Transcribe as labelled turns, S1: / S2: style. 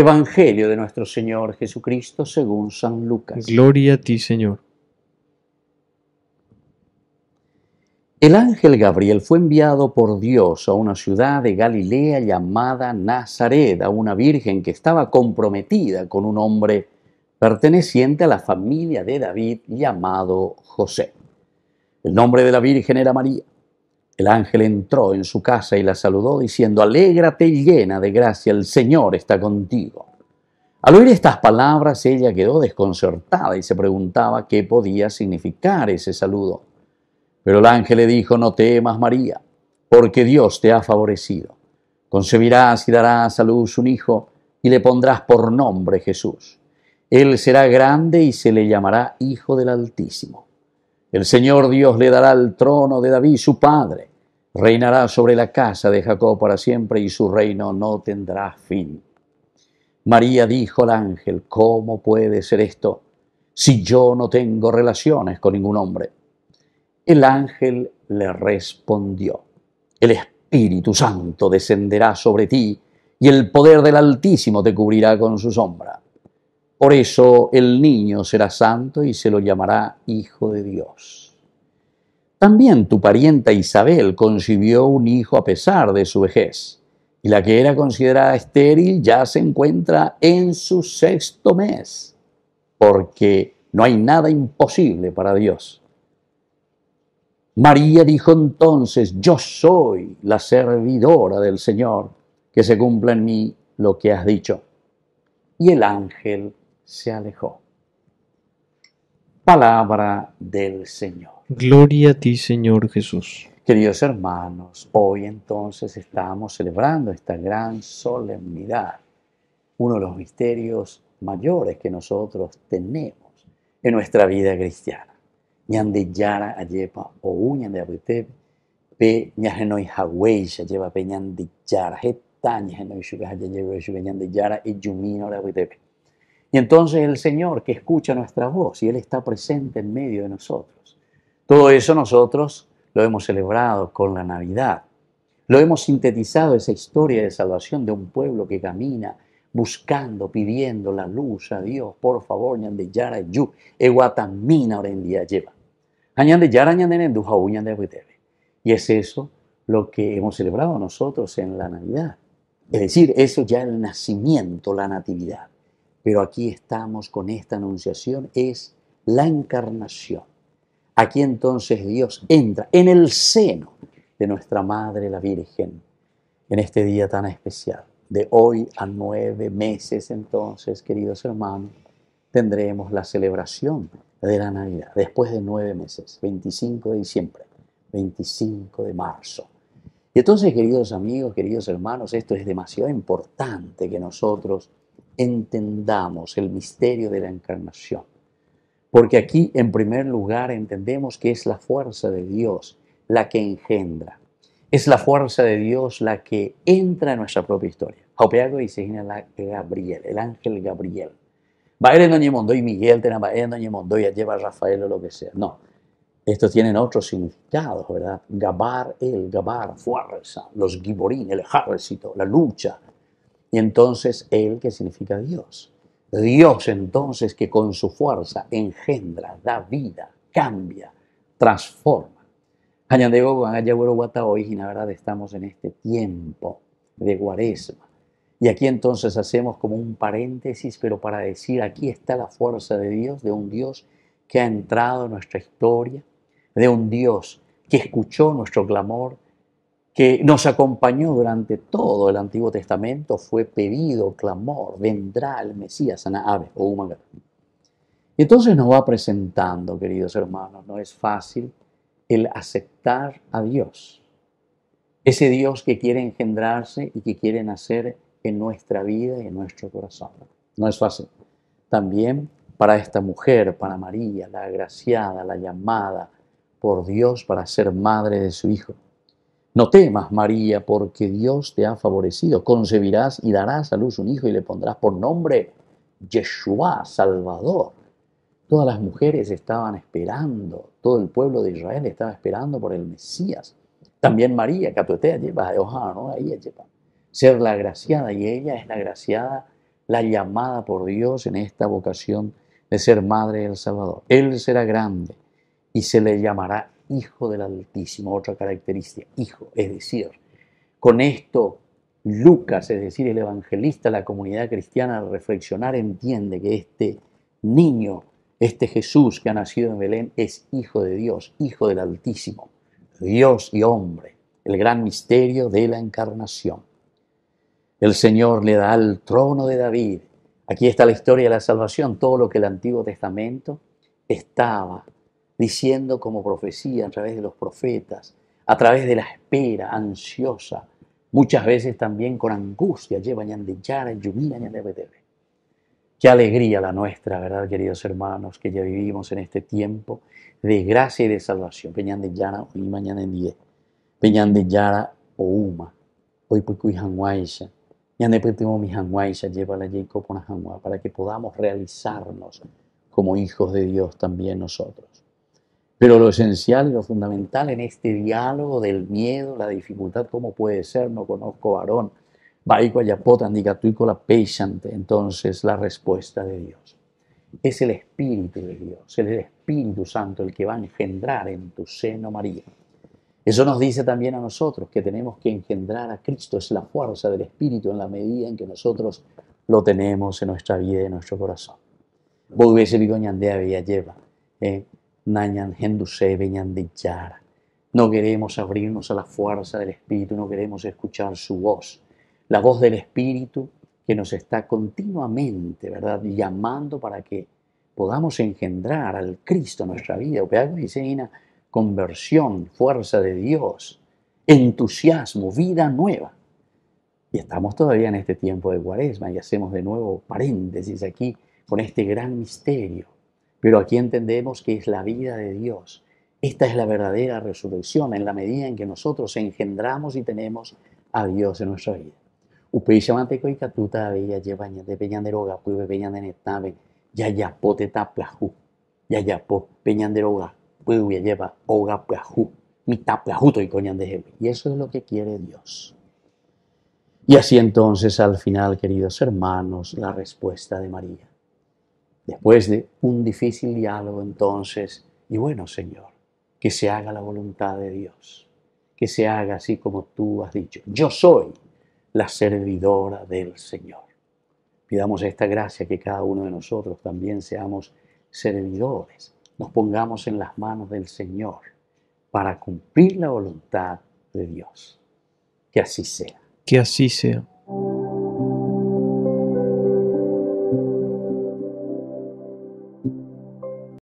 S1: Evangelio de nuestro Señor Jesucristo según San Lucas. Gloria a ti, Señor. El ángel Gabriel fue enviado por Dios a una ciudad de Galilea llamada Nazaret, a una virgen que estaba comprometida con un hombre perteneciente a la familia de David llamado José. El nombre de la virgen era María. El ángel entró en su casa y la saludó diciendo, Alégrate llena de gracia, el Señor está contigo. Al oír estas palabras ella quedó desconcertada y se preguntaba qué podía significar ese saludo. Pero el ángel le dijo, No temas, María, porque Dios te ha favorecido. Concebirás y darás a luz un hijo y le pondrás por nombre Jesús. Él será grande y se le llamará Hijo del Altísimo. El Señor Dios le dará el trono de David, su padre Reinará sobre la casa de Jacob para siempre y su reino no tendrá fin. María dijo al ángel, ¿cómo puede ser esto si yo no tengo relaciones con ningún hombre? El ángel le respondió, el Espíritu Santo descenderá sobre ti y el poder del Altísimo te cubrirá con su sombra. Por eso el niño será santo y se lo llamará Hijo de Dios. También tu parienta Isabel concibió un hijo a pesar de su vejez, y la que era considerada estéril ya se encuentra en su sexto mes, porque no hay nada imposible para Dios. María dijo entonces, yo soy la servidora del Señor, que se cumpla en mí lo que has dicho. Y el ángel se alejó. Palabra del Señor. Gloria a ti, Señor Jesús. Queridos hermanos, hoy entonces estamos celebrando esta gran solemnidad, uno de los misterios mayores que nosotros tenemos en nuestra vida cristiana. Ñande yara o de pe ñajenoi lleva pe yara, yara y entonces el Señor que escucha nuestra voz y Él está presente en medio de nosotros. Todo eso nosotros lo hemos celebrado con la Navidad. Lo hemos sintetizado esa historia de salvación de un pueblo que camina buscando, pidiendo la luz a Dios. Por favor, ñande yara e eguatamina ahora en día lleva. Añande yara de Y es eso lo que hemos celebrado nosotros en la Navidad. Es decir, eso ya es el nacimiento, la natividad. Pero aquí estamos con esta anunciación, es la encarnación. Aquí entonces Dios entra en el seno de nuestra Madre la Virgen, en este día tan especial. De hoy a nueve meses entonces, queridos hermanos, tendremos la celebración de la Navidad, después de nueve meses, 25 de diciembre, 25 de marzo. Y entonces, queridos amigos, queridos hermanos, esto es demasiado importante que nosotros entendamos el misterio de la encarnación. Porque aquí, en primer lugar, entendemos que es la fuerza de Dios la que engendra. Es la fuerza de Dios la que entra en nuestra propia historia. Jaupeago y Gabriel, el ángel Gabriel. Va a ir en y Miguel, va a ir en y lleva a Rafael o lo que sea. No, estos tienen otros significados, ¿verdad? Gabar, el Gabar, fuerza, los giborín, el ejército, la lucha, y entonces Él, que significa Dios. Dios entonces que con su fuerza engendra, da vida, cambia, transforma. Añadeo, Guata, hoy, la verdad, estamos en este tiempo de cuaresma. Y aquí entonces hacemos como un paréntesis, pero para decir, aquí está la fuerza de Dios, de un Dios que ha entrado en nuestra historia, de un Dios que escuchó nuestro clamor, que nos acompañó durante todo el Antiguo Testamento fue pedido, clamor, vendrá el Mesías, sana Ave, o Humagar. Y entonces nos va presentando, queridos hermanos, no es fácil el aceptar a Dios, ese Dios que quiere engendrarse y que quiere nacer en nuestra vida y en nuestro corazón. No es fácil. También para esta mujer, para María, la agraciada, la llamada por Dios para ser madre de su Hijo no temas, María, porque Dios te ha favorecido. Concebirás y darás a luz un hijo y le pondrás por nombre Yeshua, Salvador. Todas las mujeres estaban esperando, todo el pueblo de Israel estaba esperando por el Mesías. También María, catuetea, lleva ¿no? Ahí Ser la agraciada, y ella es la agraciada, la llamada por Dios en esta vocación de ser madre del Salvador. Él será grande y se le llamará hijo del Altísimo, otra característica, hijo. Es decir, con esto Lucas, es decir, el evangelista, la comunidad cristiana, al reflexionar entiende que este niño, este Jesús que ha nacido en Belén, es hijo de Dios, hijo del Altísimo, Dios y hombre, el gran misterio de la encarnación. El Señor le da el trono de David. Aquí está la historia de la salvación, todo lo que el Antiguo Testamento estaba diciendo como profecía a través de los profetas, a través de la espera ansiosa, muchas veces también con angustia, Qué alegría la nuestra, ¿verdad, queridos hermanos, que ya vivimos en este tiempo de gracia y de salvación. Peñan de Yara, hoy mañana en día. Peñan de Yara, o Uma, hoy pues, pues, mi lleva la para que podamos realizarnos como hijos de Dios también nosotros. Pero lo esencial y lo fundamental en este diálogo del miedo, la dificultad, cómo puede ser, no conozco varón, baico la patiente, entonces la respuesta de Dios. Es el Espíritu de Dios, el Espíritu Santo el que va a engendrar en tu seno María. Eso nos dice también a nosotros que tenemos que engendrar a Cristo, es la fuerza del Espíritu en la medida en que nosotros lo tenemos en nuestra vida y en nuestro corazón. Volvese eh, Nañan Henduse Beñan No queremos abrirnos a la fuerza del Espíritu, no queremos escuchar su voz, la voz del Espíritu que nos está continuamente, ¿verdad?, llamando para que podamos engendrar al Cristo en nuestra vida. una conversión, fuerza de Dios, entusiasmo, vida nueva. Y estamos todavía en este tiempo de cuaresma y hacemos de nuevo paréntesis aquí con este gran misterio pero aquí entendemos que es la vida de Dios. Esta es la verdadera resurrección en la medida en que nosotros engendramos y tenemos a Dios en nuestra vida. y de de roga, de lleva coñan de Y eso es lo que quiere Dios. Y así entonces al final, queridos hermanos, la respuesta de María. Después de un difícil diálogo entonces, y bueno Señor, que se haga la voluntad de Dios, que se haga así como tú has dicho. Yo soy la servidora del Señor. Pidamos esta gracia que cada uno de nosotros también seamos servidores, nos pongamos en las manos del Señor para cumplir la voluntad de Dios. Que así sea. Que así sea.